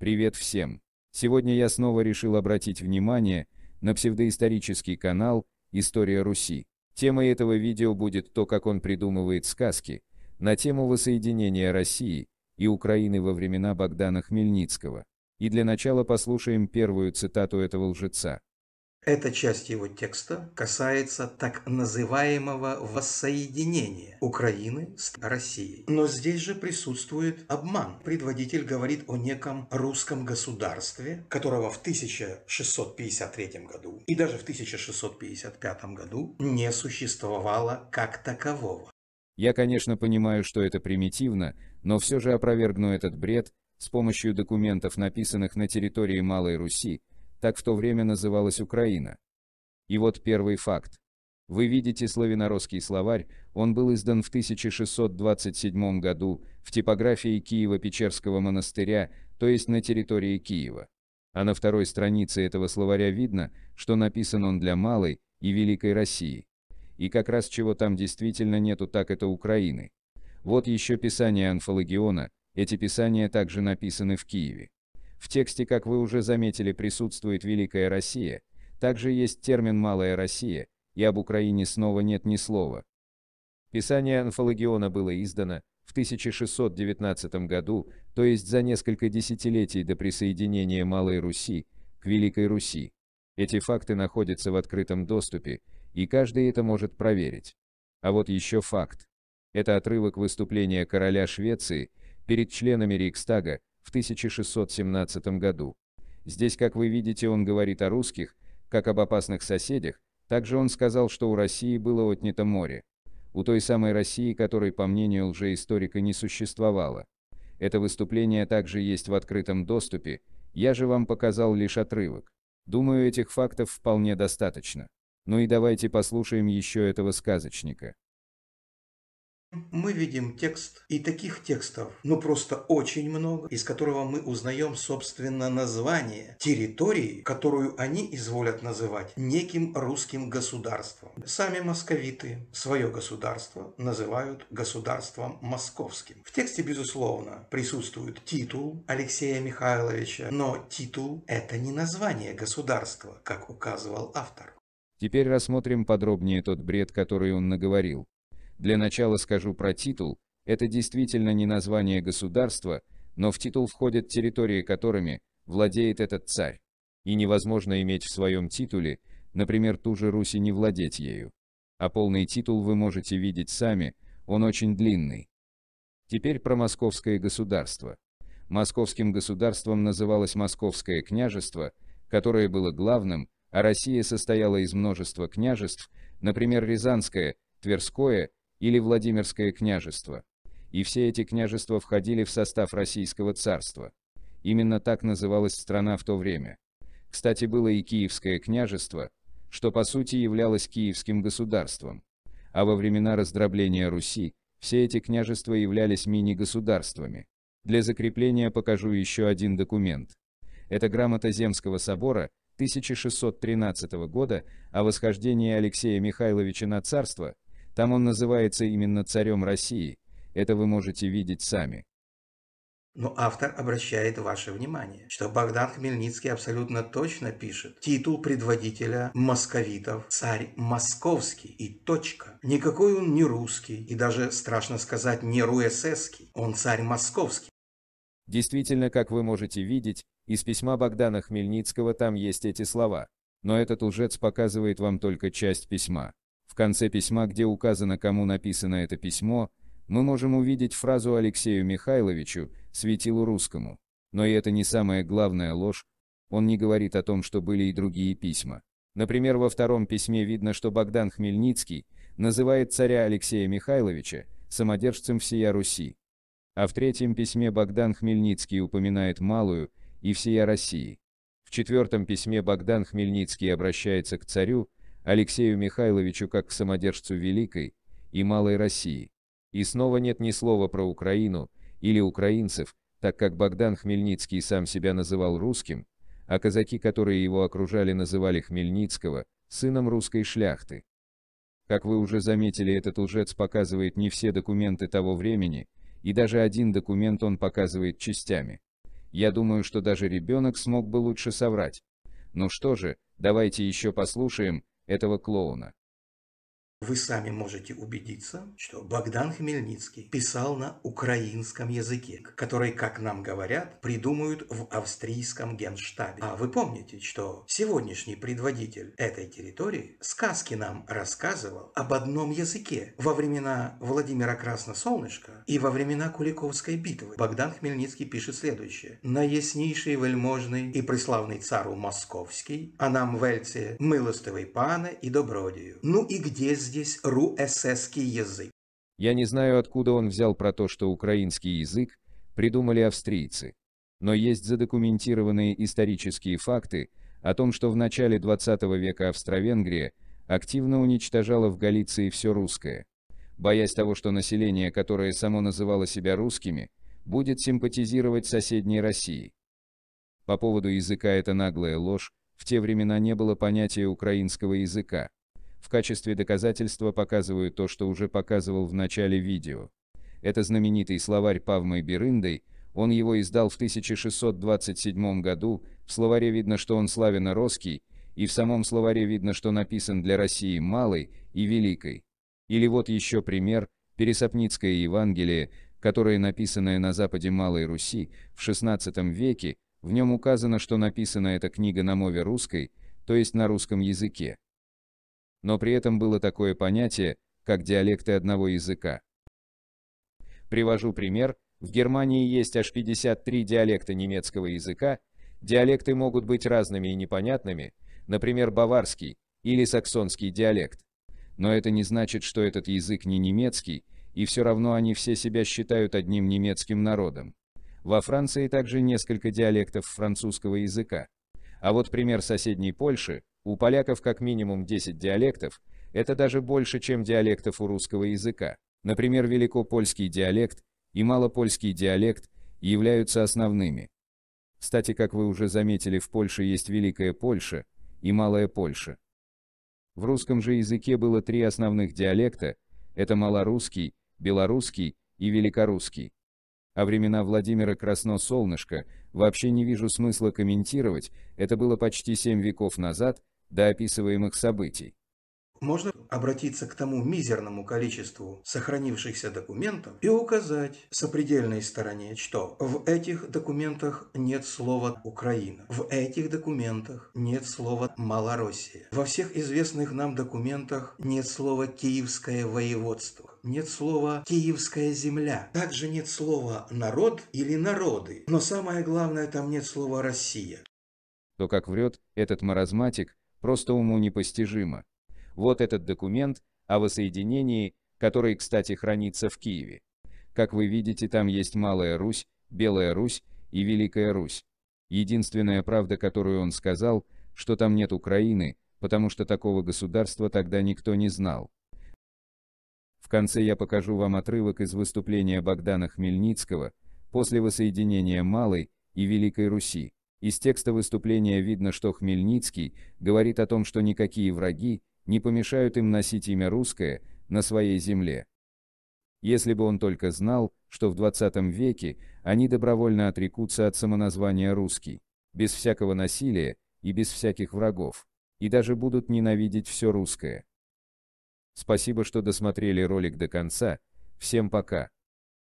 Привет всем! Сегодня я снова решил обратить внимание на псевдоисторический канал «История Руси». Темой этого видео будет то, как он придумывает сказки на тему воссоединения России и Украины во времена Богдана Хмельницкого. И для начала послушаем первую цитату этого лжеца. Эта часть его текста касается так называемого воссоединения Украины с Россией. Но здесь же присутствует обман. Предводитель говорит о неком русском государстве, которого в 1653 году и даже в 1655 году не существовало как такового. Я, конечно, понимаю, что это примитивно, но все же опровергну этот бред с помощью документов, написанных на территории Малой Руси, так в то время называлась Украина. И вот первый факт. Вы видите славяноросский словарь, он был издан в 1627 году в типографии Киева-Печерского монастыря, то есть на территории Киева. А на второй странице этого словаря видно, что написан он для Малой и Великой России. И как раз чего там действительно нету, так это Украины. Вот еще писание Анфологиона, эти писания также написаны в Киеве. В тексте, как вы уже заметили, присутствует «Великая Россия», также есть термин «Малая Россия», и об Украине снова нет ни слова. Писание Анфологиона было издано в 1619 году, то есть за несколько десятилетий до присоединения Малой Руси к Великой Руси. Эти факты находятся в открытом доступе, и каждый это может проверить. А вот еще факт. Это отрывок выступления короля Швеции перед членами Рейхстага в 1617 году. Здесь, как вы видите, он говорит о русских, как об опасных соседях, также он сказал, что у России было отнято море. У той самой России, которой, по мнению лжеисторика, не существовало. Это выступление также есть в открытом доступе, я же вам показал лишь отрывок. Думаю, этих фактов вполне достаточно. Ну и давайте послушаем еще этого сказочника мы видим текст, и таких текстов, ну просто очень много, из которого мы узнаем, собственно, название территории, которую они изволят называть неким русским государством. Сами московиты свое государство называют государством московским. В тексте, безусловно, присутствует титул Алексея Михайловича, но титул – это не название государства, как указывал автор. Теперь рассмотрим подробнее тот бред, который он наговорил. Для начала скажу про титул. Это действительно не название государства, но в титул входят территории, которыми владеет этот царь. И невозможно иметь в своем титуле, например, ту же Русь и не владеть ею. А полный титул вы можете видеть сами, он очень длинный. Теперь про московское государство. Московским государством называлось Московское княжество, которое было главным, а Россия состояла из множества княжеств, например, Рязанское, Тверское, или Владимирское княжество. И все эти княжества входили в состав Российского царства. Именно так называлась страна в то время. Кстати, было и Киевское княжество, что по сути являлось киевским государством. А во времена раздробления Руси, все эти княжества являлись мини-государствами. Для закрепления покажу еще один документ. Это грамота Земского собора 1613 года о восхождении Алексея Михайловича на царство, там он называется именно царем России. Это вы можете видеть сами. Но автор обращает ваше внимание, что Богдан Хмельницкий абсолютно точно пишет титул предводителя московитов «Царь Московский» и точка. Никакой он не русский и даже, страшно сказать, не руэсэский. Он царь Московский. Действительно, как вы можете видеть, из письма Богдана Хмельницкого там есть эти слова. Но этот лжец показывает вам только часть письма конце письма, где указано, кому написано это письмо, мы можем увидеть фразу Алексею Михайловичу, светилу русскому. Но и это не самая главная ложь, он не говорит о том, что были и другие письма. Например, во втором письме видно, что Богдан Хмельницкий называет царя Алексея Михайловича самодержцем всея Руси. А в третьем письме Богдан Хмельницкий упоминает Малую и всея России. В четвертом письме Богдан Хмельницкий обращается к царю, Алексею Михайловичу как к самодержцу Великой и Малой России. И снова нет ни слова про Украину или украинцев, так как Богдан Хмельницкий сам себя называл русским, а казаки, которые его окружали, называли Хмельницкого, сыном русской шляхты. Как вы уже заметили, этот лжец показывает не все документы того времени, и даже один документ он показывает частями. Я думаю, что даже ребенок смог бы лучше соврать. Ну что же, давайте еще послушаем, этого клоуна. Вы сами можете убедиться, что Богдан Хмельницкий писал на украинском языке, который, как нам говорят, придумают в австрийском генштабе. А вы помните, что сегодняшний предводитель этой территории сказки нам рассказывал об одном языке во времена Владимира Красносолнышка и во времена Куликовской битвы. Богдан Хмельницкий пишет следующее. «Наяснейший вельможный и преславный цару московский, а нам вельце милостивый пана и добродію». Ну и где здесь здесь ру язык. Я не знаю, откуда он взял про то, что украинский язык придумали австрийцы. Но есть задокументированные исторические факты о том, что в начале 20 века Австро-Венгрия активно уничтожала в Галиции все русское, боясь того, что население, которое само называло себя русскими, будет симпатизировать соседней России. По поводу языка это наглая ложь, в те времена не было понятия украинского языка в качестве доказательства показываю то, что уже показывал в начале видео. Это знаменитый словарь Павмы Берындой, он его издал в 1627 году, в словаре видно, что он славяно-русский, и в самом словаре видно, что написан для России малой и великой. Или вот еще пример, Пересопницкое Евангелие, которое написанное на западе Малой Руси в 16 веке, в нем указано, что написана эта книга на мове русской, то есть на русском языке но при этом было такое понятие, как диалекты одного языка. Привожу пример. В Германии есть аж 53 диалекта немецкого языка. Диалекты могут быть разными и непонятными, например, баварский или саксонский диалект. Но это не значит, что этот язык не немецкий, и все равно они все себя считают одним немецким народом. Во Франции также несколько диалектов французского языка. А вот пример соседней Польши, у поляков как минимум 10 диалектов, это даже больше, чем диалектов у русского языка. Например, великопольский диалект и малопольский диалект являются основными. Кстати, как вы уже заметили, в Польше есть Великая Польша и Малая Польша. В русском же языке было три основных диалекта, это малорусский, белорусский и великорусский. А времена Владимира Красносолнышко вообще не вижу смысла комментировать, это было почти 7 веков назад, до описываемых событий. Можно обратиться к тому мизерному количеству сохранившихся документов и указать сопредельной стороне, что в этих документах нет слова «Украина», в этих документах нет слова «Малороссия», во всех известных нам документах нет слова «Киевское воеводство» нет слова «киевская земля», также нет слова «народ» или «народы», но самое главное, там нет слова «Россия». То, как врет этот маразматик, просто уму непостижимо. Вот этот документ о воссоединении, который, кстати, хранится в Киеве. Как вы видите, там есть Малая Русь, Белая Русь и Великая Русь. Единственная правда, которую он сказал, что там нет Украины, потому что такого государства тогда никто не знал. В конце я покажу вам отрывок из выступления Богдана Хмельницкого после воссоединения Малой и Великой Руси. Из текста выступления видно, что Хмельницкий говорит о том, что никакие враги не помешают им носить имя русское на своей земле. Если бы он только знал, что в 20 веке они добровольно отрекутся от самоназвания «русский», без всякого насилия и без всяких врагов, и даже будут ненавидеть все русское. Спасибо, что досмотрели ролик до конца, всем пока.